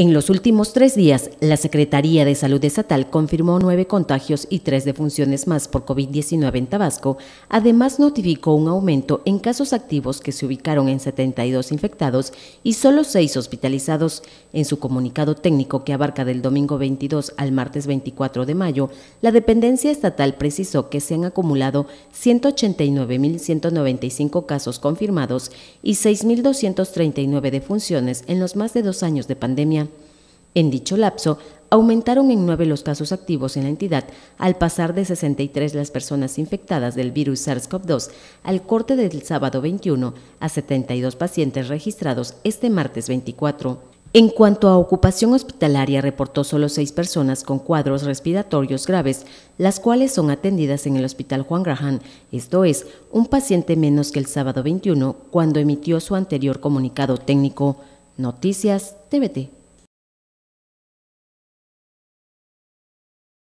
En los últimos tres días, la Secretaría de Salud Estatal confirmó nueve contagios y tres defunciones más por COVID-19 en Tabasco. Además, notificó un aumento en casos activos que se ubicaron en 72 infectados y solo seis hospitalizados. En su comunicado técnico que abarca del domingo 22 al martes 24 de mayo, la dependencia estatal precisó que se han acumulado 189.195 casos confirmados y 6.239 defunciones en los más de dos años de pandemia. En dicho lapso, aumentaron en nueve los casos activos en la entidad, al pasar de 63 las personas infectadas del virus SARS-CoV-2 al corte del sábado 21 a 72 pacientes registrados este martes 24. En cuanto a ocupación hospitalaria, reportó solo seis personas con cuadros respiratorios graves, las cuales son atendidas en el Hospital Juan Graham, esto es, un paciente menos que el sábado 21, cuando emitió su anterior comunicado técnico. Noticias TVT.